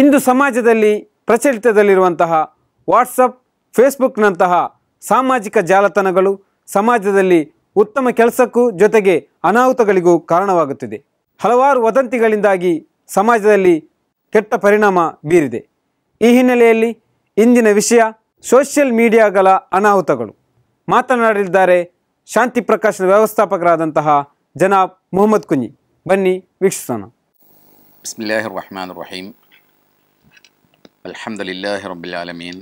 ಇಂದು ಸಮಾಜದಲ್ಲಿ ಪ್ರಚಲಿತದಲ್ಲಿರುವಂತಹ ವಾಟ್ಸಪ್ ಫೇಸ್ಬುಕ್ನಂತಹ ಸಾಮಾಜಿಕ ಜಾಲತಾಣಗಳು ಸಮಾಜದಲ್ಲಿ ಉತ್ತಮ ಕೆಲಸಕ್ಕೂ ಜೊತೆಗೆ ಅನಾಹುತಗಳಿಗೂ ಕಾರಣವಾಗುತ್ತಿದೆ ಹಲವಾರು ವದಂತಿಗಳಿಂದಾಗಿ ಸಮಾಜದಲ್ಲಿ ಕೆಟ್ಟ ಪರಿಣಾಮ ಬೀರಿದೆ ಈ ಹಿನ್ನೆಲೆಯಲ್ಲಿ ಇಂದಿನ ವಿಷಯ ಸೋಷಿಯಲ್ ಮೀಡಿಯಾಗಳ ಅನಾಹುತಗಳು ಮಾತನಾಡಲಿದ್ದಾರೆ ಶಾಂತಿ ಪ್ರಕಾಶನ ವ್ಯವಸ್ಥಾಪಕರಾದಂತಹ ಜನಾಬ್ ಮೊಹಮ್ಮದ್ ಕುಂಜಿ ಬನ್ನಿ ವೀಕ್ಷಿಸೋಣ الحمد لله رب العالمين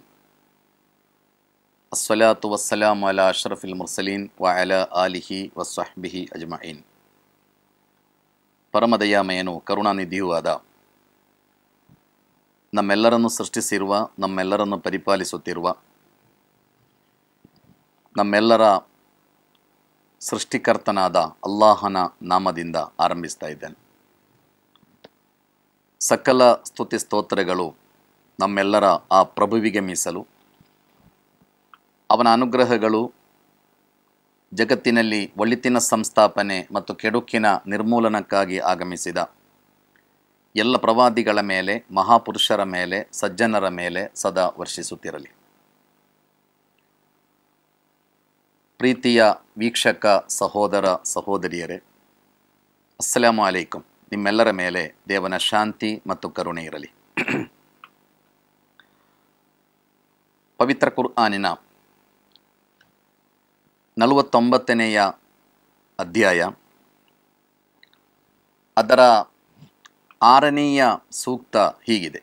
الصلاة والسلام على أشرف المرسلين وعلى آله وصحبه أجمعين ಪರಮದಯಾಮಯನು ಕರುಣಾನಿಧಿಯೂ ಆದ ನಮ್ಮೆಲ್ಲರನ್ನು ಸೃಷ್ಟಿಸಿರುವ ನಮ್ಮೆಲ್ಲರನ್ನು ಪರಿಪಾಲಿಸುತ್ತಿರುವ ನಮ್ಮೆಲ್ಲರ ಸೃಷ್ಟಿಕರ್ತನಾದ ಅಲ್ಲಾಹನ ನಾಮದಿಂದ ಆರಂಭಿಸ್ತಾ ಇದ್ದೇನೆ ಸಕಲ ಸ್ತುತಿ ಸ್ತೋತ್ರಗಳು ನಮ್ಮೆಲ್ಲರ ಆ ಪ್ರಭುವಿಗೆ ಮೀಸಲು ಅವನ ಅನುಗ್ರಹಗಳು ಜಗತ್ತಿನಲ್ಲಿ ಒಳಿತಿನ ಸಂಸ್ಥಾಪನೆ ಮತ್ತು ಕೆಡುಕಿನ ನಿರ್ಮೂಲನಕ್ಕಾಗಿ ಆಗಮಿಸಿದ ಎಲ್ಲ ಪ್ರವಾದಿಗಳ ಮೇಲೆ ಮಹಾಪುರುಷರ ಮೇಲೆ ಸಜ್ಜನರ ಮೇಲೆ ಸದಾ ವರ್ಷಿಸುತ್ತಿರಲಿ ಪ್ರೀತಿಯ ವೀಕ್ಷಕ ಸಹೋದರ ಸಹೋದರಿಯರೇ ಅಸ್ಸಲಾಮು ಅಲೈಕುಂ ನಿಮ್ಮೆಲ್ಲರ ಮೇಲೆ ದೇವನ ಶಾಂತಿ ಮತ್ತು ಕರುಣೆ ಇರಲಿ ಪವಿತ್ರ ಕುರ್ಆನಿನ ನಲವತ್ತೊಂಬತ್ತನೆಯ ಅಧ್ಯಾಯ ಅದರ ಆರನೇಯ ಸೂಕ್ತ ಹೀಗಿದೆ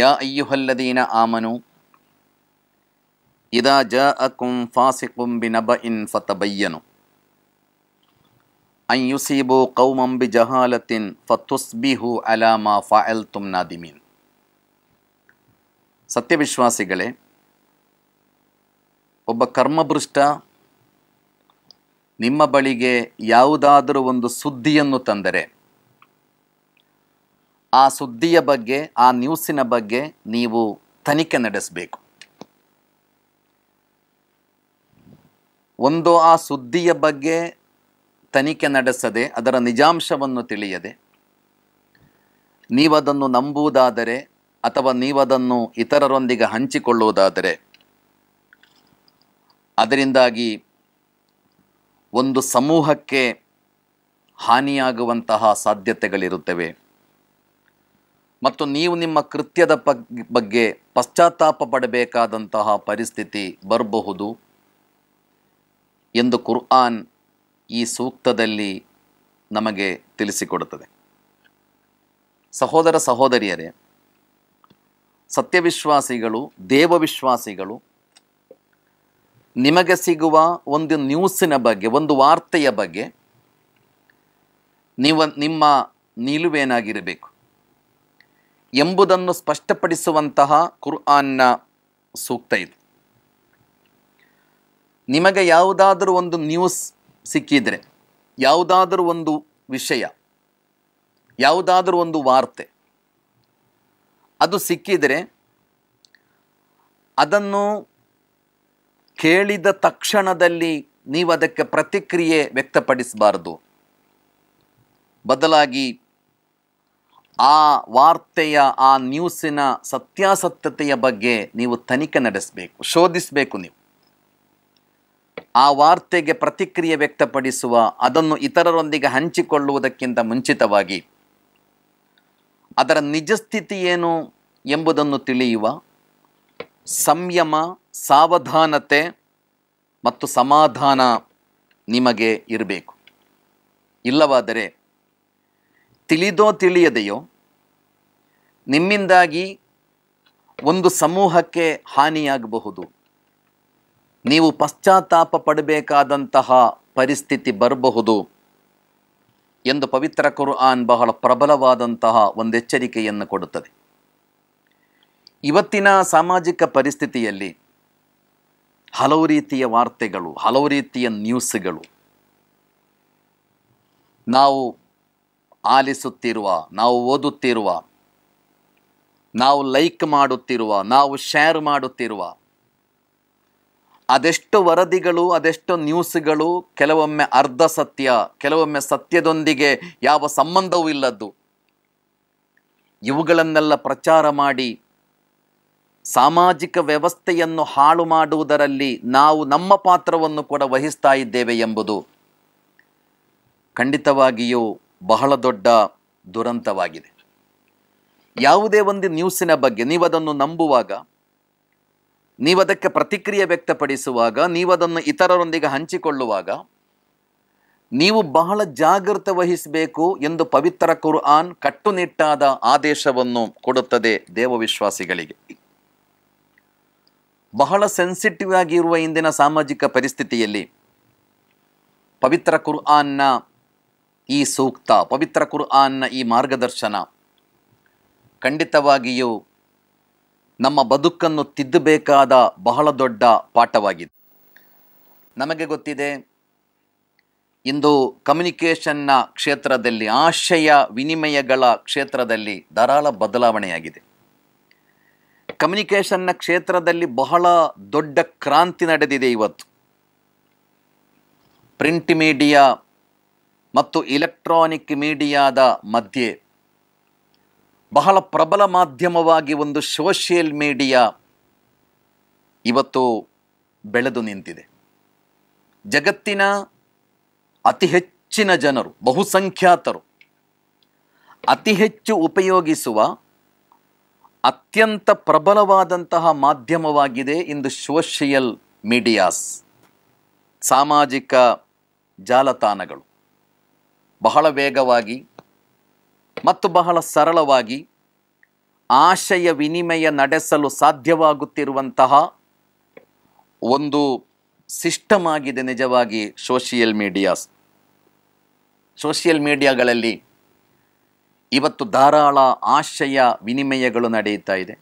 ಯ ಅಯ್ಯುಹಲ್ಲದೀನ ಆಮನು ಇದಾ ಜ ಅಕುಂ ಫಾಸಿಕುಂ ನಬ ಇನ್ ಫತಬಯ್ಯನು ಅನ್ ಯುಸೀಬು ಕೌಮಂ ಜಹಾಲತಿನ್ ಫತುಸ್ಬಿಹು ಅಲಾಮಾ ಫಾಯಲ್ ತುಮ್ ನಾದಿಮೀನ್ ಸತ್ಯವಿಶ್ವಾಸಿಗಳೇ ಒಬ್ಬ ಕರ್ಮಭೃಷ್ಟ ನಿಮ್ಮ ಬಳಿಗೆ ಯಾವುದಾದರೂ ಒಂದು ಸುದ್ದಿಯನ್ನು ತಂದರೆ ಆ ಸುದ್ದಿಯ ಬಗ್ಗೆ ಆ ನ್ಯೂಸಿನ ಬಗ್ಗೆ ನೀವು ತನಿಖೆ ನಡೆಸಬೇಕು ಒಂದು ಆ ಸುದ್ದಿಯ ಬಗ್ಗೆ ತನಿಖೆ ನಡೆಸದೆ ಅದರ ನಿಜಾಂಶವನ್ನು ತಿಳಿಯದೆ ನೀವದನ್ನು ನಂಬುವುದಾದರೆ ಅಥವಾ ನೀವದನ್ನು ಇತರರೊಂದಿಗೆ ಹಂಚಿಕೊಳ್ಳುವುದಾದರೆ ಅದರಿಂದಾಗಿ ಒಂದು ಸಮೂಹಕ್ಕೆ ಹಾನಿಯಾಗುವಂತಹ ಸಾಧ್ಯತೆಗಳಿರುತ್ತವೆ ಮತ್ತು ನೀವು ನಿಮ್ಮ ಕೃತ್ಯದ ಬಗ್ಗೆ ಪಶ್ಚಾತ್ತಾಪ ಪಡಬೇಕಾದಂತಹ ಪರಿಸ್ಥಿತಿ ಬರಬಹುದು ಎಂದು ಕುರ್ಆನ್ ಈ ಸೂಕ್ತದಲ್ಲಿ ನಮಗೆ ತಿಳಿಸಿಕೊಡುತ್ತದೆ ಸಹೋದರ ಸಹೋದರಿಯರೇ ಸತ್ಯವಿಶ್ವಾಸಿಗಳು ದೇವವಿಶ್ವಾಸಿಗಳು ನಿಮಗೆ ಸಿಗುವ ಒಂದು ನ್ಯೂಸಿನ ಬಗ್ಗೆ ಒಂದು ವಾರ್ತೆಯ ಬಗ್ಗೆ ನೀವು ನಿಮ್ಮ ನಿಲುವೇನಾಗಿರಬೇಕು ಎಂಬುದನ್ನು ಸ್ಪಷ್ಟಪಡಿಸುವಂತಹ ಕುರ್ಆನ್ನ ಸೂಕ್ತ ಇದು ನಿಮಗೆ ಯಾವುದಾದರೂ ಒಂದು ನ್ಯೂಸ್ ಸಿಕ್ಕಿದರೆ ಯಾವುದಾದರೂ ಒಂದು ವಿಷಯ ಯಾವುದಾದರೂ ಒಂದು ವಾರ್ತೆ ಅದು ಸಿಕ್ಕಿದರೆ ಅದನ್ನು ಕೇಳಿದ ತಕ್ಷಣದಲ್ಲಿ ನೀವು ಅದಕ್ಕೆ ಪ್ರತಿಕ್ರಿಯೆ ವ್ಯಕ್ತಪಡಿಸಬಾರದು ಬದಲಾಗಿ ಆ ವಾರ್ತೆಯ ಆ ನ್ಯೂಸಿನ ಸತ್ಯಾಸತ್ಯತೆಯ ಬಗ್ಗೆ ನೀವು ತನಿಖೆ ನಡೆಸಬೇಕು ಶೋಧಿಸಬೇಕು ನೀವು ಆ ವಾರ್ತೆಗೆ ಪ್ರತಿಕ್ರಿಯೆ ವ್ಯಕ್ತಪಡಿಸುವ ಅದನ್ನು ಇತರರೊಂದಿಗೆ ಹಂಚಿಕೊಳ್ಳುವುದಕ್ಕಿಂತ ಮುಂಚಿತವಾಗಿ ಅದರ ಸ್ಥಿತಿ ಏನು ಎಂಬುದನ್ನು ತಿಳಿಯುವ ಸಂಯಮ ಸಾವಧಾನತೆ ಮತ್ತು ಸಮಾಧಾನ ನಿಮಗೆ ಇರಬೇಕು ಇಲ್ಲವಾದರೆ ತಿಳಿದೋ ತಿಳಿಯದೆಯೋ ನಿಮ್ಮಿಂದಾಗಿ ಒಂದು ಸಮೂಹಕ್ಕೆ ಹಾನಿಯಾಗಬಹುದು ನೀವು ಪಶ್ಚಾತ್ತಾಪ ಪಡಬೇಕಾದಂತಹ ಪರಿಸ್ಥಿತಿ ಬರಬಹುದು ಎಂದು ಪವಿತ್ರ ಆನ್ ಬಹಳ ಪ್ರಬಲವಾದಂತಹ ಒಂದೆಚ್ಚರಿಕೆಯನ್ನು ಕೊಡುತ್ತದೆ ಇವತ್ತಿನ ಸಾಮಾಜಿಕ ಪರಿಸ್ಥಿತಿಯಲ್ಲಿ ಹಲವು ರೀತಿಯ ವಾರ್ತೆಗಳು ಹಲವು ರೀತಿಯ ನ್ಯೂಸ್ಗಳು ನಾವು ಆಲಿಸುತ್ತಿರುವ ನಾವು ಓದುತ್ತಿರುವ ನಾವು ಲೈಕ್ ಮಾಡುತ್ತಿರುವ ನಾವು ಶೇರ್ ಮಾಡುತ್ತಿರುವ ಅದೆಷ್ಟು ವರದಿಗಳು ಅದೆಷ್ಟು ನ್ಯೂಸ್ಗಳು ಕೆಲವೊಮ್ಮೆ ಅರ್ಧ ಸತ್ಯ ಕೆಲವೊಮ್ಮೆ ಸತ್ಯದೊಂದಿಗೆ ಯಾವ ಸಂಬಂಧವೂ ಇಲ್ಲದ್ದು ಇವುಗಳನ್ನೆಲ್ಲ ಪ್ರಚಾರ ಮಾಡಿ ಸಾಮಾಜಿಕ ವ್ಯವಸ್ಥೆಯನ್ನು ಹಾಳು ಮಾಡುವುದರಲ್ಲಿ ನಾವು ನಮ್ಮ ಪಾತ್ರವನ್ನು ಕೂಡ ವಹಿಸ್ತಾ ಇದ್ದೇವೆ ಎಂಬುದು ಖಂಡಿತವಾಗಿಯೂ ಬಹಳ ದೊಡ್ಡ ದುರಂತವಾಗಿದೆ ಯಾವುದೇ ಒಂದು ನ್ಯೂಸಿನ ಬಗ್ಗೆ ನೀವು ಅದನ್ನು ನಂಬುವಾಗ ನೀವು ಅದಕ್ಕೆ ಪ್ರತಿಕ್ರಿಯೆ ವ್ಯಕ್ತಪಡಿಸುವಾಗ ನೀವು ಅದನ್ನು ಇತರರೊಂದಿಗೆ ಹಂಚಿಕೊಳ್ಳುವಾಗ ನೀವು ಬಹಳ ಜಾಗೃತ ವಹಿಸಬೇಕು ಎಂದು ಪವಿತ್ರ ಕುರ್ಆನ್ ಕಟ್ಟುನಿಟ್ಟಾದ ಆದೇಶವನ್ನು ಕೊಡುತ್ತದೆ ದೇವವಿಶ್ವಾಸಿಗಳಿಗೆ ಬಹಳ ಸೆನ್ಸಿಟಿವ್ ಆಗಿರುವ ಇಂದಿನ ಸಾಮಾಜಿಕ ಪರಿಸ್ಥಿತಿಯಲ್ಲಿ ಪವಿತ್ರ ಕುರ್ಆನ್ನ ಈ ಸೂಕ್ತ ಪವಿತ್ರ ಕುರ್ಆನ್ನ ಈ ಮಾರ್ಗದರ್ಶನ ಖಂಡಿತವಾಗಿಯೂ ನಮ್ಮ ಬದುಕನ್ನು ತಿದ್ದಬೇಕಾದ ಬಹಳ ದೊಡ್ಡ ಪಾಠವಾಗಿದೆ ನಮಗೆ ಗೊತ್ತಿದೆ ಇಂದು ಕಮ್ಯುನಿಕೇಷನ್ನ ಕ್ಷೇತ್ರದಲ್ಲಿ ಆಶಯ ವಿನಿಮಯಗಳ ಕ್ಷೇತ್ರದಲ್ಲಿ ಧಾರಾಳ ಬದಲಾವಣೆಯಾಗಿದೆ ಕಮ್ಯುನಿಕೇಷನ್ನ ಕ್ಷೇತ್ರದಲ್ಲಿ ಬಹಳ ದೊಡ್ಡ ಕ್ರಾಂತಿ ನಡೆದಿದೆ ಇವತ್ತು ಪ್ರಿಂಟ್ ಮೀಡಿಯಾ ಮತ್ತು ಇಲೆಕ್ಟ್ರಾನಿಕ್ ಮೀಡಿಯಾದ ಮಧ್ಯೆ ಬಹಳ ಪ್ರಬಲ ಮಾಧ್ಯಮವಾಗಿ ಒಂದು ಸೋಷಿಯಲ್ ಮೀಡಿಯಾ ಇವತ್ತು ಬೆಳೆದು ನಿಂತಿದೆ ಜಗತ್ತಿನ ಅತಿ ಹೆಚ್ಚಿನ ಜನರು ಬಹುಸಂಖ್ಯಾತರು ಅತಿ ಹೆಚ್ಚು ಉಪಯೋಗಿಸುವ ಅತ್ಯಂತ ಪ್ರಬಲವಾದಂತಹ ಮಾಧ್ಯಮವಾಗಿದೆ ಇಂದು ಸೋಷಿಯಲ್ ಮೀಡಿಯಾಸ್ ಸಾಮಾಜಿಕ ಜಾಲತಾಣಗಳು ಬಹಳ ವೇಗವಾಗಿ ಮತ್ತು ಬಹಳ ಸರಳವಾಗಿ ಆಶಯ ವಿನಿಮಯ ನಡೆಸಲು ಸಾಧ್ಯವಾಗುತ್ತಿರುವಂತಹ ಒಂದು ಸಿಸ್ಟಮ್ ಆಗಿದೆ ನಿಜವಾಗಿ ಸೋಷಿಯಲ್ ಮೀಡಿಯಾಸ್ ಸೋಷಿಯಲ್ ಮೀಡಿಯಾಗಳಲ್ಲಿ ಇವತ್ತು ಧಾರಾಳ ಆಶಯ ವಿನಿಮಯಗಳು ನಡೆಯುತ್ತಾ ಇದೆ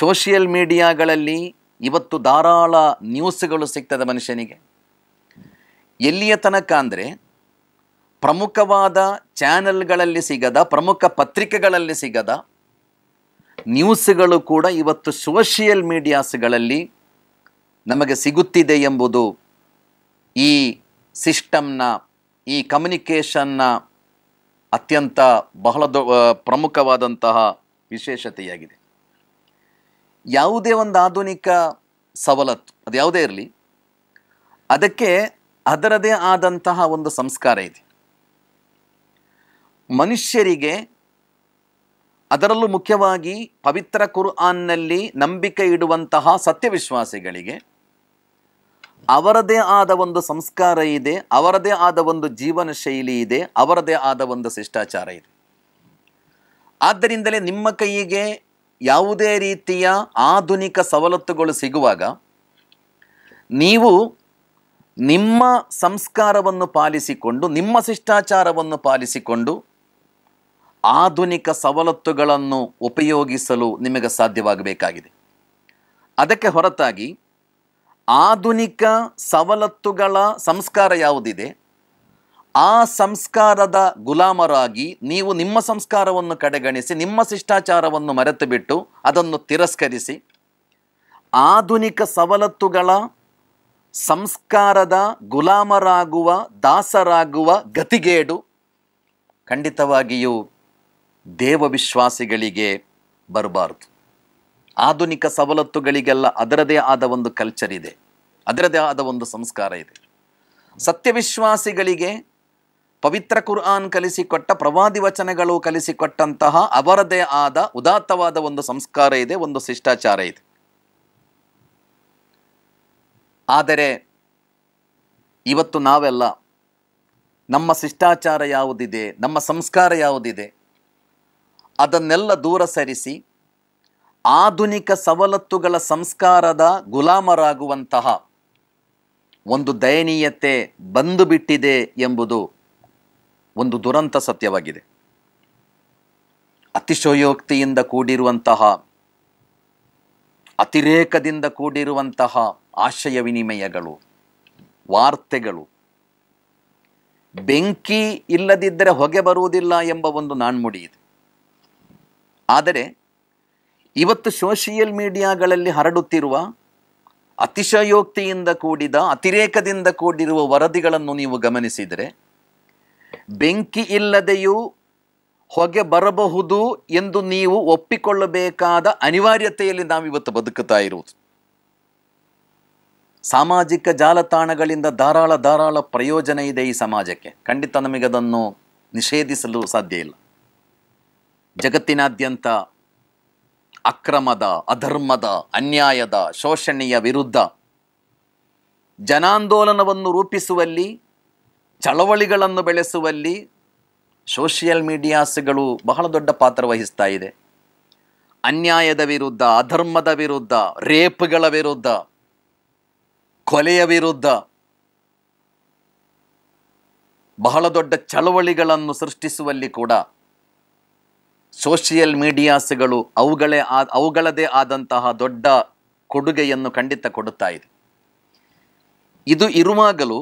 ಸೋಷಿಯಲ್ ಮೀಡಿಯಾಗಳಲ್ಲಿ ಇವತ್ತು ಧಾರಾಳ ನ್ಯೂಸ್ಗಳು ಸಿಗ್ತದೆ ಮನುಷ್ಯನಿಗೆ ಎಲ್ಲಿಯ ತನಕ ಅಂದರೆ ಪ್ರಮುಖವಾದ ಚಾನೆಲ್ಗಳಲ್ಲಿ ಸಿಗದ ಪ್ರಮುಖ ಪತ್ರಿಕೆಗಳಲ್ಲಿ ಸಿಗದ ನ್ಯೂಸ್ಗಳು ಕೂಡ ಇವತ್ತು ಸೋಷಿಯಲ್ ಮೀಡಿಯಾಸ್ಗಳಲ್ಲಿ ನಮಗೆ ಸಿಗುತ್ತಿದೆ ಎಂಬುದು ಈ ಸಿಸ್ಟಮ್ನ ಈ ಕಮ್ಯುನಿಕೇಷನ್ನ ಅತ್ಯಂತ ಬಹಳ ದೊ ಪ್ರಮುಖವಾದಂತಹ ವಿಶೇಷತೆಯಾಗಿದೆ ಯಾವುದೇ ಒಂದು ಆಧುನಿಕ ಸವಲತ್ತು ಅದು ಯಾವುದೇ ಇರಲಿ ಅದಕ್ಕೆ ಅದರದೇ ಆದಂತಹ ಒಂದು ಸಂಸ್ಕಾರ ಇದೆ ಮನುಷ್ಯರಿಗೆ ಅದರಲ್ಲೂ ಮುಖ್ಯವಾಗಿ ಪವಿತ್ರ ಕುರ್ಆನ್ನಲ್ಲಿ ನಂಬಿಕೆ ಇಡುವಂತಹ ಸತ್ಯವಿಶ್ವಾಸಿಗಳಿಗೆ ಅವರದೇ ಆದ ಒಂದು ಸಂಸ್ಕಾರ ಇದೆ ಅವರದೇ ಆದ ಒಂದು ಜೀವನ ಶೈಲಿ ಇದೆ ಅವರದೇ ಆದ ಒಂದು ಶಿಷ್ಟಾಚಾರ ಇದೆ ಆದ್ದರಿಂದಲೇ ನಿಮ್ಮ ಕೈಗೆ ಯಾವುದೇ ರೀತಿಯ ಆಧುನಿಕ ಸವಲತ್ತುಗಳು ಸಿಗುವಾಗ ನೀವು ನಿಮ್ಮ ಸಂಸ್ಕಾರವನ್ನು ಪಾಲಿಸಿಕೊಂಡು ನಿಮ್ಮ ಶಿಷ್ಟಾಚಾರವನ್ನು ಪಾಲಿಸಿಕೊಂಡು ಆಧುನಿಕ ಸವಲತ್ತುಗಳನ್ನು ಉಪಯೋಗಿಸಲು ನಿಮಗೆ ಸಾಧ್ಯವಾಗಬೇಕಾಗಿದೆ ಅದಕ್ಕೆ ಹೊರತಾಗಿ ಆಧುನಿಕ ಸವಲತ್ತುಗಳ ಸಂಸ್ಕಾರ ಯಾವುದಿದೆ ಆ ಸಂಸ್ಕಾರದ ಗುಲಾಮರಾಗಿ ನೀವು ನಿಮ್ಮ ಸಂಸ್ಕಾರವನ್ನು ಕಡೆಗಣಿಸಿ ನಿಮ್ಮ ಶಿಷ್ಟಾಚಾರವನ್ನು ಮರೆತು ಬಿಟ್ಟು ಅದನ್ನು ತಿರಸ್ಕರಿಸಿ ಆಧುನಿಕ ಸವಲತ್ತುಗಳ ಸಂಸ್ಕಾರದ ಗುಲಾಮರಾಗುವ ದಾಸರಾಗುವ ಗತಿಗೇಡು ಖಂಡಿತವಾಗಿಯೂ ದೇವವಿಶ್ವಾಸಿಗಳಿಗೆ ಬರಬಾರ್ದು ಆಧುನಿಕ ಸವಲತ್ತುಗಳಿಗೆಲ್ಲ ಅದರದೇ ಆದ ಒಂದು ಕಲ್ಚರ್ ಇದೆ ಅದರದೇ ಆದ ಒಂದು ಸಂಸ್ಕಾರ ಇದೆ ಸತ್ಯವಿಶ್ವಾಸಿಗಳಿಗೆ ಪವಿತ್ರ ಕುರ್ಆನ್ ಕಲಿಸಿಕೊಟ್ಟ ಪ್ರವಾದಿ ವಚನಗಳು ಕಲಿಸಿಕೊಟ್ಟಂತಹ ಅವರದೇ ಆದ ಉದಾತ್ತವಾದ ಒಂದು ಸಂಸ್ಕಾರ ಇದೆ ಒಂದು ಶಿಷ್ಟಾಚಾರ ಇದೆ ಆದರೆ ಇವತ್ತು ನಾವೆಲ್ಲ ನಮ್ಮ ಶಿಷ್ಟಾಚಾರ ಯಾವುದಿದೆ ನಮ್ಮ ಸಂಸ್ಕಾರ ಯಾವುದಿದೆ ಅದನ್ನೆಲ್ಲ ದೂರ ಸರಿಸಿ ಆಧುನಿಕ ಸವಲತ್ತುಗಳ ಸಂಸ್ಕಾರದ ಗುಲಾಮರಾಗುವಂತಹ ಒಂದು ದಯನೀಯತೆ ಬಂದು ಬಿಟ್ಟಿದೆ ಎಂಬುದು ಒಂದು ದುರಂತ ಸತ್ಯವಾಗಿದೆ ಅತಿಶಯೋಕ್ತಿಯಿಂದ ಕೂಡಿರುವಂತಹ ಅತಿರೇಕದಿಂದ ಕೂಡಿರುವಂತಹ ಆಶಯ ವಿನಿಮಯಗಳು ವಾರ್ತೆಗಳು ಬೆಂಕಿ ಇಲ್ಲದಿದ್ದರೆ ಹೊಗೆ ಬರುವುದಿಲ್ಲ ಎಂಬ ಒಂದು ನಾಣ್ಮುಡಿ ಇದೆ ಆದರೆ ಇವತ್ತು ಸೋಷಿಯಲ್ ಮೀಡಿಯಾಗಳಲ್ಲಿ ಹರಡುತ್ತಿರುವ ಅತಿಶಯೋಕ್ತಿಯಿಂದ ಕೂಡಿದ ಅತಿರೇಕದಿಂದ ಕೂಡಿರುವ ವರದಿಗಳನ್ನು ನೀವು ಗಮನಿಸಿದರೆ ಬೆಂಕಿ ಇಲ್ಲದೆಯೂ ಹೊಗೆ ಬರಬಹುದು ಎಂದು ನೀವು ಒಪ್ಪಿಕೊಳ್ಳಬೇಕಾದ ಅನಿವಾರ್ಯತೆಯಲ್ಲಿ ನಾವಿವತ್ತು ಬದುಕುತ್ತಾ ಇರುವುದು ಸಾಮಾಜಿಕ ಜಾಲತಾಣಗಳಿಂದ ಧಾರಾಳ ಧಾರಾಳ ಪ್ರಯೋಜನ ಇದೆ ಈ ಸಮಾಜಕ್ಕೆ ಖಂಡಿತ ನಮಗದನ್ನು ನಿಷೇಧಿಸಲು ಸಾಧ್ಯ ಇಲ್ಲ ಜಗತ್ತಿನಾದ್ಯಂತ ಅಕ್ರಮದ ಅಧರ್ಮದ ಅನ್ಯಾಯದ ಶೋಷಣೆಯ ವಿರುದ್ಧ ಜನಾಂದೋಲನವನ್ನು ರೂಪಿಸುವಲ್ಲಿ ಚಳವಳಿಗಳನ್ನು ಬೆಳೆಸುವಲ್ಲಿ ಸೋಷಿಯಲ್ ಮೀಡಿಯಾಸ್ಗಳು ಬಹಳ ದೊಡ್ಡ ಪಾತ್ರ ವಹಿಸ್ತಾ ಇದೆ ಅನ್ಯಾಯದ ವಿರುದ್ಧ ಅಧರ್ಮದ ವಿರುದ್ಧ ರೇಪ್ಗಳ ವಿರುದ್ಧ ಕೊಲೆಯ ವಿರುದ್ಧ ಬಹಳ ದೊಡ್ಡ ಚಳವಳಿಗಳನ್ನು ಸೃಷ್ಟಿಸುವಲ್ಲಿ ಕೂಡ ಸೋಷಿಯಲ್ ಮೀಡಿಯಾಸ್ಗಳು ಅವುಗಳೇ ಆದ ಅವುಗಳದೇ ಆದಂತಹ ದೊಡ್ಡ ಕೊಡುಗೆಯನ್ನು ಖಂಡಿತ ಕೊಡುತ್ತಾ ಇದೆ ಇದು ಇರುವಾಗಲೂ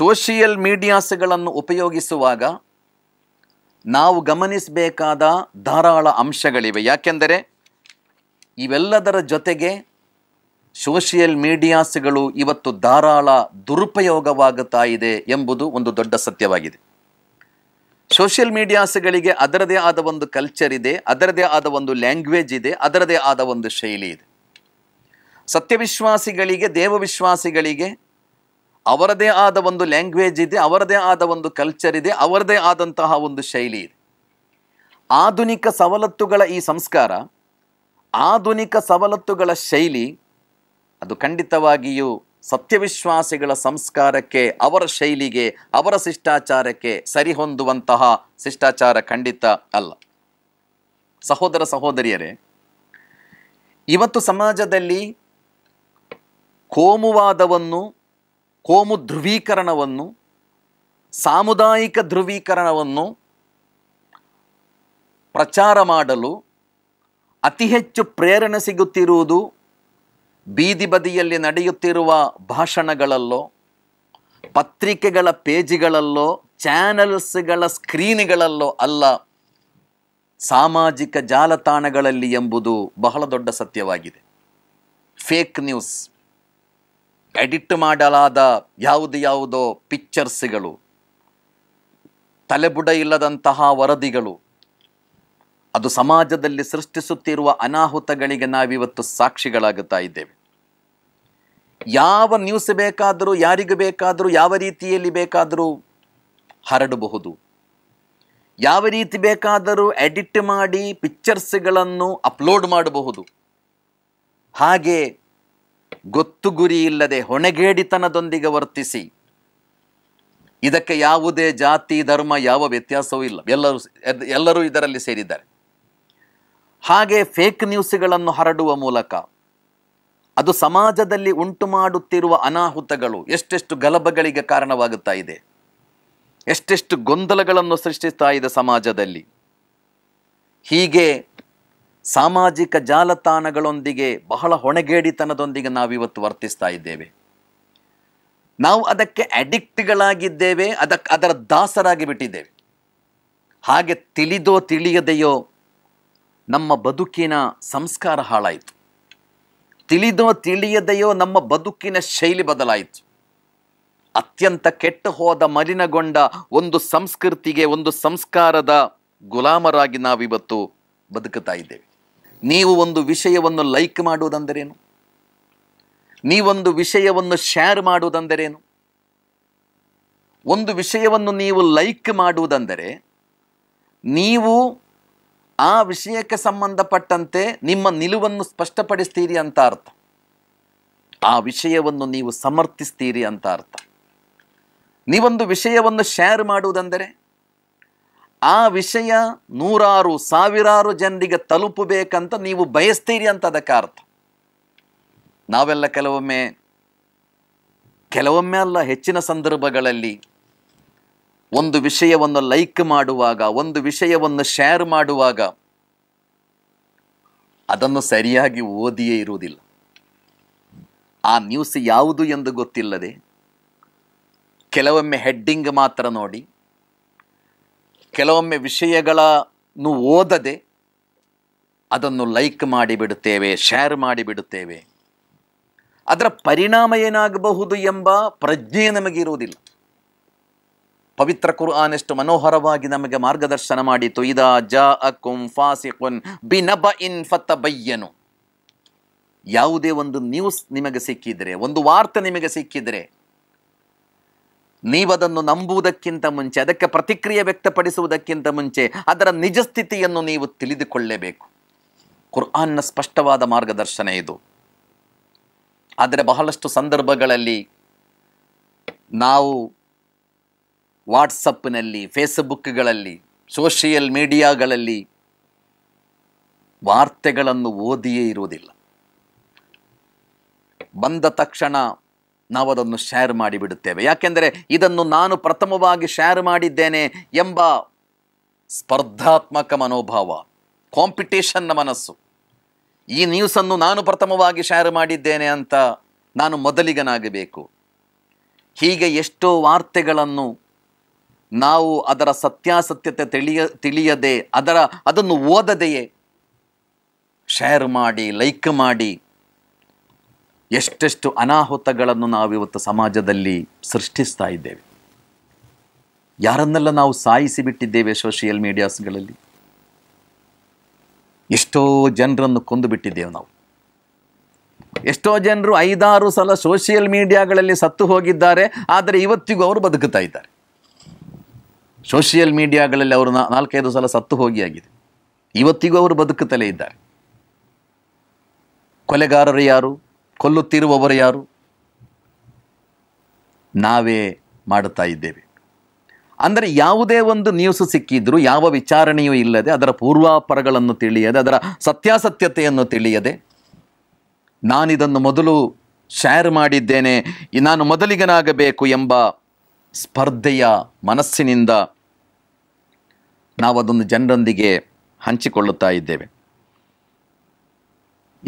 ಸೋಷಿಯಲ್ ಮೀಡಿಯಾಸ್ಗಳನ್ನು ಉಪಯೋಗಿಸುವಾಗ ನಾವು ಗಮನಿಸಬೇಕಾದ ಧಾರಾಳ ಅಂಶಗಳಿವೆ ಯಾಕೆಂದರೆ ಇವೆಲ್ಲದರ ಜೊತೆಗೆ ಸೋಷಿಯಲ್ ಮೀಡಿಯಾಸ್ಗಳು ಇವತ್ತು ಧಾರಾಳ ದುರುಪಯೋಗವಾಗುತ್ತಾ ಇದೆ ಎಂಬುದು ಒಂದು ದೊಡ್ಡ ಸತ್ಯವಾಗಿದೆ ಸೋಷಿಯಲ್ ಮೀಡಿಯಾಸ್ಗಳಿಗೆ ಅದರದೇ ಆದ ಒಂದು ಕಲ್ಚರ್ ಇದೆ ಅದರದೇ ಆದ ಒಂದು ಲ್ಯಾಂಗ್ವೇಜ್ ಇದೆ ಅದರದೇ ಆದ ಒಂದು ಶೈಲಿ ಇದೆ ಸತ್ಯವಿಶ್ವಾಸಿಗಳಿಗೆ ದೇವವಿಶ್ವಾಸಿಗಳಿಗೆ ಅವರದೇ ಆದ ಒಂದು ಲ್ಯಾಂಗ್ವೇಜ್ ಇದೆ ಅವರದೇ ಆದ ಒಂದು ಕಲ್ಚರ್ ಇದೆ ಅವರದೇ ಆದಂತಹ ಒಂದು ಶೈಲಿ ಇದೆ ಆಧುನಿಕ ಸವಲತ್ತುಗಳ ಈ ಸಂಸ್ಕಾರ ಆಧುನಿಕ ಸವಲತ್ತುಗಳ ಶೈಲಿ ಅದು ಖಂಡಿತವಾಗಿಯೂ ಸತ್ಯವಿಶ್ವಾಸಿಗಳ ಸಂಸ್ಕಾರಕ್ಕೆ ಅವರ ಶೈಲಿಗೆ ಅವರ ಶಿಷ್ಟಾಚಾರಕ್ಕೆ ಸರಿಹೊಂದುವಂತಹ ಶಿಷ್ಟಾಚಾರ ಖಂಡಿತ ಅಲ್ಲ ಸಹೋದರ ಸಹೋದರಿಯರೇ ಇವತ್ತು ಸಮಾಜದಲ್ಲಿ ಕೋಮುವಾದವನ್ನು ಕೋಮು ಧ್ರುವೀಕರಣವನ್ನು ಸಾಮುದಾಯಿಕ ಧ್ರುವೀಕರಣವನ್ನು ಪ್ರಚಾರ ಮಾಡಲು ಅತಿ ಹೆಚ್ಚು ಪ್ರೇರಣೆ ಸಿಗುತ್ತಿರುವುದು ಬೀದಿ ಬದಿಯಲ್ಲಿ ನಡೆಯುತ್ತಿರುವ ಭಾಷಣಗಳಲ್ಲೋ ಪತ್ರಿಕೆಗಳ ಪೇಜ್ಗಳಲ್ಲೋ ಚಾನಲ್ಸ್ಗಳ ಸ್ಕ್ರೀನ್ಗಳಲ್ಲೋ ಅಲ್ಲ ಸಾಮಾಜಿಕ ಜಾಲತಾಣಗಳಲ್ಲಿ ಎಂಬುದು ಬಹಳ ದೊಡ್ಡ ಸತ್ಯವಾಗಿದೆ ಫೇಕ್ ನ್ಯೂಸ್ ಎಡಿಟ್ ಮಾಡಲಾದ ಯಾವುದು ಯಾವುದೋ ಪಿಕ್ಚರ್ಸ್ಗಳು ತಲೆಬುಡ ಇಲ್ಲದಂತಹ ವರದಿಗಳು ಅದು ಸಮಾಜದಲ್ಲಿ ಸೃಷ್ಟಿಸುತ್ತಿರುವ ಅನಾಹುತಗಳಿಗೆ ನಾವಿವತ್ತು ಸಾಕ್ಷಿಗಳಾಗುತ್ತಾ ಇದ್ದೇವೆ ಯಾವ ನ್ಯೂಸ್ ಬೇಕಾದರೂ ಯಾರಿಗೂ ಬೇಕಾದರೂ ಯಾವ ರೀತಿಯಲ್ಲಿ ಬೇಕಾದರೂ ಹರಡಬಹುದು ಯಾವ ರೀತಿ ಬೇಕಾದರೂ ಎಡಿಟ್ ಮಾಡಿ ಪಿಕ್ಚರ್ಸ್ಗಳನ್ನು ಅಪ್ಲೋಡ್ ಮಾಡಬಹುದು ಹಾಗೆ ಗೊತ್ತು ಗುರಿ ಇಲ್ಲದೆ ಹೊಣೆಗೇಡಿತನದೊಂದಿಗೆ ವರ್ತಿಸಿ ಇದಕ್ಕೆ ಯಾವುದೇ ಜಾತಿ ಧರ್ಮ ಯಾವ ವ್ಯತ್ಯಾಸವೂ ಇಲ್ಲ ಎಲ್ಲರೂ ಎಲ್ಲರೂ ಇದರಲ್ಲಿ ಸೇರಿದ್ದಾರೆ ಹಾಗೆ ಫೇಕ್ ನ್ಯೂಸ್ಗಳನ್ನು ಹರಡುವ ಮೂಲಕ ಅದು ಸಮಾಜದಲ್ಲಿ ಉಂಟು ಮಾಡುತ್ತಿರುವ ಅನಾಹುತಗಳು ಎಷ್ಟೆಷ್ಟು ಗಲಭೆಗಳಿಗೆ ಕಾರಣವಾಗುತ್ತಾ ಇದೆ ಎಷ್ಟೆಷ್ಟು ಗೊಂದಲಗಳನ್ನು ಸೃಷ್ಟಿಸ್ತಾ ಇದೆ ಸಮಾಜದಲ್ಲಿ ಹೀಗೆ ಸಾಮಾಜಿಕ ಜಾಲತಾಣಗಳೊಂದಿಗೆ ಬಹಳ ಹೊಣೆಗೇಡಿತನದೊಂದಿಗೆ ಇವತ್ತು ವರ್ತಿಸ್ತಾ ಇದ್ದೇವೆ ನಾವು ಅದಕ್ಕೆ ಅಡಿಕ್ಟ್ಗಳಾಗಿದ್ದೇವೆ ಅದಕ್ಕೆ ಅದರ ದಾಸರಾಗಿ ಬಿಟ್ಟಿದ್ದೇವೆ ಹಾಗೆ ತಿಳಿದೋ ತಿಳಿಯದೆಯೋ ನಮ್ಮ ಬದುಕಿನ ಸಂಸ್ಕಾರ ಹಾಳಾಯಿತು ತಿಳಿದೋ ತಿಳಿಯದೆಯೋ ನಮ್ಮ ಬದುಕಿನ ಶೈಲಿ ಬದಲಾಯಿತು ಅತ್ಯಂತ ಕೆಟ್ಟು ಹೋದ ಮಲಿನಗೊಂಡ ಒಂದು ಸಂಸ್ಕೃತಿಗೆ ಒಂದು ಸಂಸ್ಕಾರದ ಗುಲಾಮರಾಗಿ ನಾವಿವತ್ತು ಬದುಕುತ್ತಾ ಇದ್ದೇವೆ ನೀವು ಒಂದು ವಿಷಯವನ್ನು ಲೈಕ್ ಮಾಡುವುದಂದರೇನು ನೀವೊಂದು ವಿಷಯವನ್ನು ಶೇರ್ ಮಾಡುವುದಂದರೇನು ಒಂದು ವಿಷಯವನ್ನು ನೀವು ಲೈಕ್ ಮಾಡುವುದಂದರೆ ನೀವು ಆ ವಿಷಯಕ್ಕೆ ಸಂಬಂಧಪಟ್ಟಂತೆ ನಿಮ್ಮ ನಿಲುವನ್ನು ಸ್ಪಷ್ಟಪಡಿಸ್ತೀರಿ ಅಂತ ಅರ್ಥ ಆ ವಿಷಯವನ್ನು ನೀವು ಸಮರ್ಥಿಸ್ತೀರಿ ಅಂತ ಅರ್ಥ ನೀವೊಂದು ವಿಷಯವನ್ನು ಶೇರ್ ಮಾಡುವುದೆಂದರೆ ಆ ವಿಷಯ ನೂರಾರು ಸಾವಿರಾರು ಜನರಿಗೆ ತಲುಪಬೇಕಂತ ನೀವು ಬಯಸ್ತೀರಿ ಅಂತ ಅದಕ್ಕೆ ಅರ್ಥ ನಾವೆಲ್ಲ ಕೆಲವೊಮ್ಮೆ ಕೆಲವೊಮ್ಮೆ ಅಲ್ಲ ಹೆಚ್ಚಿನ ಸಂದರ್ಭಗಳಲ್ಲಿ ಒಂದು ವಿಷಯವನ್ನು ಲೈಕ್ ಮಾಡುವಾಗ ಒಂದು ವಿಷಯವನ್ನು ಶೇರ್ ಮಾಡುವಾಗ ಅದನ್ನು ಸರಿಯಾಗಿ ಓದಿಯೇ ಇರುವುದಿಲ್ಲ ಆ ನ್ಯೂಸ್ ಯಾವುದು ಎಂದು ಗೊತ್ತಿಲ್ಲದೆ ಕೆಲವೊಮ್ಮೆ ಹೆಡ್ಡಿಂಗ್ ಮಾತ್ರ ನೋಡಿ ಕೆಲವೊಮ್ಮೆ ವಿಷಯಗಳನ್ನು ಓದದೆ ಅದನ್ನು ಲೈಕ್ ಮಾಡಿಬಿಡುತ್ತೇವೆ ಶೇರ್ ಮಾಡಿಬಿಡುತ್ತೇವೆ ಅದರ ಪರಿಣಾಮ ಏನಾಗಬಹುದು ಎಂಬ ಪ್ರಜ್ಞೆ ನಮಗಿರುವುದಿಲ್ಲ ಪವಿತ್ರ ಕುರ್ಆನ್ ಎಷ್ಟು ಮನೋಹರವಾಗಿ ನಮಗೆ ಮಾರ್ಗದರ್ಶನ ಮಾಡಿ ತುಯಿದಾ ಜಾ ಅಕುಂ ಫಾಸಿಕುನ್ ಇನ್ ಫತ ಬಯ್ಯನು ಯಾವುದೇ ಒಂದು ನ್ಯೂಸ್ ನಿಮಗೆ ಸಿಕ್ಕಿದರೆ ಒಂದು ವಾರ್ತೆ ನಿಮಗೆ ಸಿಕ್ಕಿದರೆ ನೀವದನ್ನು ನಂಬುವುದಕ್ಕಿಂತ ಮುಂಚೆ ಅದಕ್ಕೆ ಪ್ರತಿಕ್ರಿಯೆ ವ್ಯಕ್ತಪಡಿಸುವುದಕ್ಕಿಂತ ಮುಂಚೆ ಅದರ ನಿಜ ಸ್ಥಿತಿಯನ್ನು ನೀವು ತಿಳಿದುಕೊಳ್ಳಲೇಬೇಕು ಕುರ್ಆನ್ನ ಸ್ಪಷ್ಟವಾದ ಮಾರ್ಗದರ್ಶನ ಇದು ಆದರೆ ಬಹಳಷ್ಟು ಸಂದರ್ಭಗಳಲ್ಲಿ ನಾವು ವಾಟ್ಸಪ್ನಲ್ಲಿ ಫೇಸ್ಬುಕ್ಗಳಲ್ಲಿ ಸೋಷಿಯಲ್ ಮೀಡಿಯಾಗಳಲ್ಲಿ ವಾರ್ತೆಗಳನ್ನು ಓದಿಯೇ ಇರುವುದಿಲ್ಲ ಬಂದ ತಕ್ಷಣ ನಾವು ಅದನ್ನು ಶೇರ್ ಮಾಡಿಬಿಡುತ್ತೇವೆ ಯಾಕೆಂದರೆ ಇದನ್ನು ನಾನು ಪ್ರಥಮವಾಗಿ ಶೇರ್ ಮಾಡಿದ್ದೇನೆ ಎಂಬ ಸ್ಪರ್ಧಾತ್ಮಕ ಮನೋಭಾವ ಕಾಂಪಿಟೇಷನ್ನ ಮನಸ್ಸು ಈ ನ್ಯೂಸನ್ನು ನಾನು ಪ್ರಥಮವಾಗಿ ಶೇರ್ ಮಾಡಿದ್ದೇನೆ ಅಂತ ನಾನು ಮೊದಲಿಗನಾಗಬೇಕು ಹೀಗೆ ಎಷ್ಟೋ ವಾರ್ತೆಗಳನ್ನು ನಾವು ಅದರ ಸತ್ಯಾಸತ್ಯತೆ ತಿಳಿಯ ತಿಳಿಯದೆ ಅದರ ಅದನ್ನು ಓದದೆಯೇ ಶೇರ್ ಮಾಡಿ ಲೈಕ್ ಮಾಡಿ ಎಷ್ಟೆಷ್ಟು ಅನಾಹುತಗಳನ್ನು ನಾವು ಇವತ್ತು ಸಮಾಜದಲ್ಲಿ ಸೃಷ್ಟಿಸ್ತಾ ಇದ್ದೇವೆ ಯಾರನ್ನೆಲ್ಲ ನಾವು ಸಾಯಿಸಿ ಬಿಟ್ಟಿದ್ದೇವೆ ಸೋಷಿಯಲ್ ಮೀಡಿಯಾಸ್ಗಳಲ್ಲಿ ಎಷ್ಟೋ ಜನರನ್ನು ಕೊಂದು ಬಿಟ್ಟಿದ್ದೇವೆ ನಾವು ಎಷ್ಟೋ ಜನರು ಐದಾರು ಸಲ ಸೋಷಿಯಲ್ ಮೀಡಿಯಾಗಳಲ್ಲಿ ಸತ್ತು ಹೋಗಿದ್ದಾರೆ ಆದರೆ ಇವತ್ತಿಗೂ ಅವರು ಬದುಕುತ್ತಾ ಇದ್ದಾರೆ ಸೋಷಿಯಲ್ ಮೀಡಿಯಾಗಳಲ್ಲಿ ಅವರು ನಾಲ್ಕೈದು ಸಲ ಸತ್ತು ಹೋಗಿಯಾಗಿದೆ ಇವತ್ತಿಗೂ ಅವರು ಬದುಕುತ್ತಲೇ ಇದ್ದಾರೆ ಕೊಲೆಗಾರರು ಯಾರು ಕೊಲ್ಲುತ್ತಿರುವವರು ಯಾರು ನಾವೇ ಮಾಡುತ್ತಾ ಇದ್ದೇವೆ ಅಂದರೆ ಯಾವುದೇ ಒಂದು ನ್ಯೂಸ್ ಸಿಕ್ಕಿದ್ರೂ ಯಾವ ವಿಚಾರಣೆಯೂ ಇಲ್ಲದೆ ಅದರ ಪೂರ್ವಾಪರಗಳನ್ನು ತಿಳಿಯದೆ ಅದರ ಸತ್ಯಾಸತ್ಯತೆಯನ್ನು ತಿಳಿಯದೆ ನಾನಿದನ್ನು ಮೊದಲು ಶೇರ್ ಮಾಡಿದ್ದೇನೆ ನಾನು ಮೊದಲಿಗನಾಗಬೇಕು ಎಂಬ ಸ್ಪರ್ಧೆಯ ಮನಸ್ಸಿನಿಂದ ನಾವು ಅದೊಂದು ಜನರೊಂದಿಗೆ ಹಂಚಿಕೊಳ್ಳುತ್ತಾ ಇದ್ದೇವೆ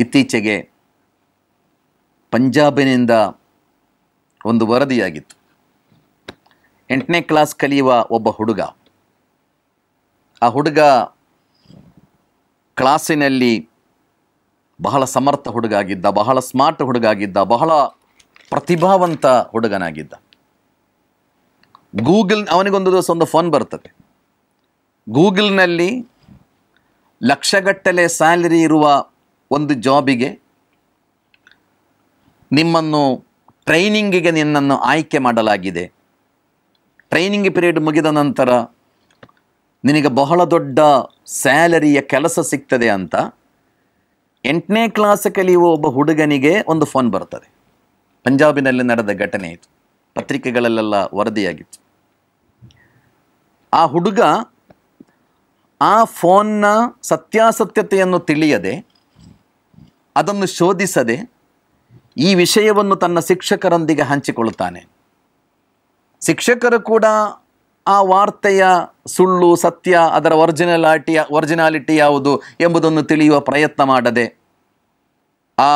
ಇತ್ತೀಚೆಗೆ ಪಂಜಾಬಿನಿಂದ ಒಂದು ವರದಿಯಾಗಿತ್ತು ಎಂಟನೇ ಕ್ಲಾಸ್ ಕಲಿಯುವ ಒಬ್ಬ ಹುಡುಗ ಆ ಹುಡುಗ ಕ್ಲಾಸಿನಲ್ಲಿ ಬಹಳ ಸಮರ್ಥ ಹುಡುಗ ಆಗಿದ್ದ ಬಹಳ ಸ್ಮಾರ್ಟ್ ಹುಡುಗ ಆಗಿದ್ದ ಬಹಳ ಪ್ರತಿಭಾವಂತ ಹುಡುಗನಾಗಿದ್ದ ಗೂಗಲ್ ಅವನಿಗೊಂದು ದಿವಸ ಒಂದು ಫೋನ್ ಬರ್ತದೆ ಗೂಗಲ್ನಲ್ಲಿ ಲಕ್ಷಗಟ್ಟಲೆ ಸ್ಯಾಲರಿ ಇರುವ ಒಂದು ಜಾಬಿಗೆ ನಿಮ್ಮನ್ನು ಟ್ರೈನಿಂಗಿಗೆ ನಿನ್ನನ್ನು ಆಯ್ಕೆ ಮಾಡಲಾಗಿದೆ ಟ್ರೈನಿಂಗ್ ಪೀರಿಯಡ್ ಮುಗಿದ ನಂತರ ನಿನಗೆ ಬಹಳ ದೊಡ್ಡ ಸ್ಯಾಲರಿಯ ಕೆಲಸ ಸಿಗ್ತದೆ ಅಂತ ಎಂಟನೇ ಕ್ಲಾಸ್ ಕಲಿಯುವ ಒಬ್ಬ ಹುಡುಗನಿಗೆ ಒಂದು ಫೋನ್ ಬರ್ತದೆ ಪಂಜಾಬಿನಲ್ಲಿ ನಡೆದ ಘಟನೆ ಇದು ಪತ್ರಿಕೆಗಳಲ್ಲೆಲ್ಲ ವರದಿಯಾಗಿತ್ತು ಆ ಹುಡುಗ ಆ ಫೋನ್ನ ಸತ್ಯಾಸತ್ಯತೆಯನ್ನು ತಿಳಿಯದೆ ಅದನ್ನು ಶೋಧಿಸದೆ ಈ ವಿಷಯವನ್ನು ತನ್ನ ಶಿಕ್ಷಕರೊಂದಿಗೆ ಹಂಚಿಕೊಳ್ಳುತ್ತಾನೆ ಶಿಕ್ಷಕರು ಕೂಡ ಆ ವಾರ್ತೆಯ ಸುಳ್ಳು ಸತ್ಯ ಅದರ ಒರಿಜಿನಲಾಟಿಯ ಒರಿಜಿನಾಲಿಟಿ ಯಾವುದು ಎಂಬುದನ್ನು ತಿಳಿಯುವ ಪ್ರಯತ್ನ ಮಾಡದೆ ಆ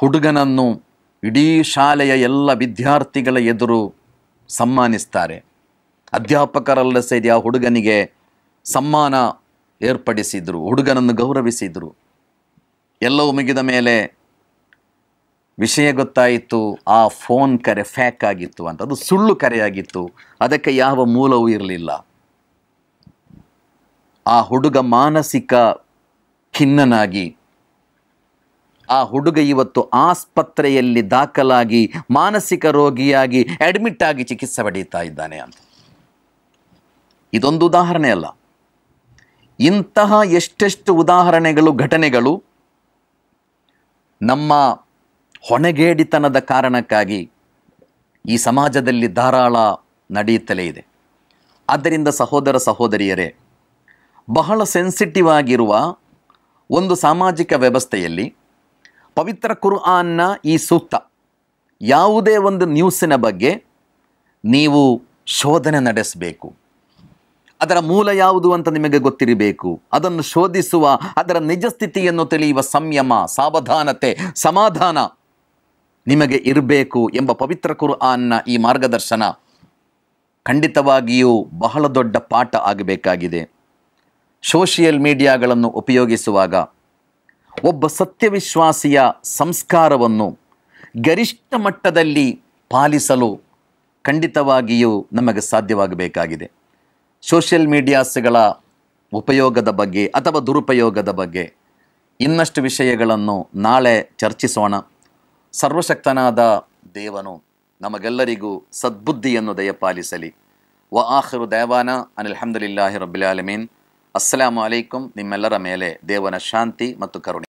ಹುಡುಗನನ್ನು ಇಡೀ ಶಾಲೆಯ ಎಲ್ಲ ವಿದ್ಯಾರ್ಥಿಗಳ ಎದುರು ಸಮ್ಮಾನಿಸ್ತಾರೆ ಅಧ್ಯಾಪಕರಲ್ಲ ಸೇರಿ ಆ ಹುಡುಗನಿಗೆ ಸಮ್ಮಾನ ಏರ್ಪಡಿಸಿದರು ಹುಡುಗನನ್ನು ಗೌರವಿಸಿದರು ಎಲ್ಲವೂ ಮುಗಿದ ಮೇಲೆ ವಿಷಯ ಗೊತ್ತಾಯಿತು ಆ ಫೋನ್ ಕರೆ ಫ್ಯಾಕ್ ಆಗಿತ್ತು ಅಂತ ಅದು ಸುಳ್ಳು ಕರೆಯಾಗಿತ್ತು ಅದಕ್ಕೆ ಯಾವ ಮೂಲವೂ ಇರಲಿಲ್ಲ ಆ ಹುಡುಗ ಮಾನಸಿಕ ಖಿನ್ನನಾಗಿ ಆ ಹುಡುಗ ಇವತ್ತು ಆಸ್ಪತ್ರೆಯಲ್ಲಿ ದಾಖಲಾಗಿ ಮಾನಸಿಕ ರೋಗಿಯಾಗಿ ಅಡ್ಮಿಟ್ ಆಗಿ ಚಿಕಿತ್ಸೆ ಪಡೀತಾ ಇದ್ದಾನೆ ಅಂತ ಇದೊಂದು ಉದಾಹರಣೆ ಅಲ್ಲ ಇಂತಹ ಎಷ್ಟೆಷ್ಟು ಉದಾಹರಣೆಗಳು ಘಟನೆಗಳು ನಮ್ಮ ಹೊಣೆಗೇಡಿತನದ ಕಾರಣಕ್ಕಾಗಿ ಈ ಸಮಾಜದಲ್ಲಿ ಧಾರಾಳ ನಡೆಯುತ್ತಲೇ ಇದೆ ಆದ್ದರಿಂದ ಸಹೋದರ ಸಹೋದರಿಯರೇ ಬಹಳ ಸೆನ್ಸಿಟಿವ್ ಆಗಿರುವ ಒಂದು ಸಾಮಾಜಿಕ ವ್ಯವಸ್ಥೆಯಲ್ಲಿ ಪವಿತ್ರ ಕುರ್ಆನ್ನ ಈ ಸೂಕ್ತ ಯಾವುದೇ ಒಂದು ನ್ಯೂಸಿನ ಬಗ್ಗೆ ನೀವು ಶೋಧನೆ ನಡೆಸಬೇಕು ಅದರ ಮೂಲ ಯಾವುದು ಅಂತ ನಿಮಗೆ ಗೊತ್ತಿರಬೇಕು ಅದನ್ನು ಶೋಧಿಸುವ ಅದರ ನಿಜ ಸ್ಥಿತಿಯನ್ನು ತಿಳಿಯುವ ಸಂಯಮ ಸಾವಧಾನತೆ ಸಮಾಧಾನ ನಿಮಗೆ ಇರಬೇಕು ಎಂಬ ಪವಿತ್ರ ಅನ್ನ ಈ ಮಾರ್ಗದರ್ಶನ ಖಂಡಿತವಾಗಿಯೂ ಬಹಳ ದೊಡ್ಡ ಪಾಠ ಆಗಬೇಕಾಗಿದೆ ಸೋಷಿಯಲ್ ಮೀಡಿಯಾಗಳನ್ನು ಉಪಯೋಗಿಸುವಾಗ ಒಬ್ಬ ಸತ್ಯವಿಶ್ವಾಸಿಯ ಸಂಸ್ಕಾರವನ್ನು ಗರಿಷ್ಠ ಮಟ್ಟದಲ್ಲಿ ಪಾಲಿಸಲು ಖಂಡಿತವಾಗಿಯೂ ನಮಗೆ ಸಾಧ್ಯವಾಗಬೇಕಾಗಿದೆ ಸೋಷಿಯಲ್ ಮೀಡಿಯಾಸ್ಗಳ ಉಪಯೋಗದ ಬಗ್ಗೆ ಅಥವಾ ದುರುಪಯೋಗದ ಬಗ್ಗೆ ಇನ್ನಷ್ಟು ವಿಷಯಗಳನ್ನು ನಾಳೆ ಚರ್ಚಿಸೋಣ ಸರ್ವಶಕ್ತನಾದ ದೇವನು ನಮಗೆಲ್ಲರಿಗೂ ಸದ್ಬುದ್ಧಿಯನ್ನು ದಯಪಾಲಿಸಲಿ ವ ಆಹರು ದೇವಾನ ಅನಿಲ್ಹಮ್ದುಲಿಲ್ಲಾಹಿ ರಬ್ಬಿಲಾಲಮೀನ್ ಅಸ್ಸಲಾಮು ಅಲೈಕುಂ ನಿಮ್ಮೆಲ್ಲರ ಮೇಲೆ ದೇವನ ಶಾಂತಿ ಮತ್ತು ಕರುಣೆ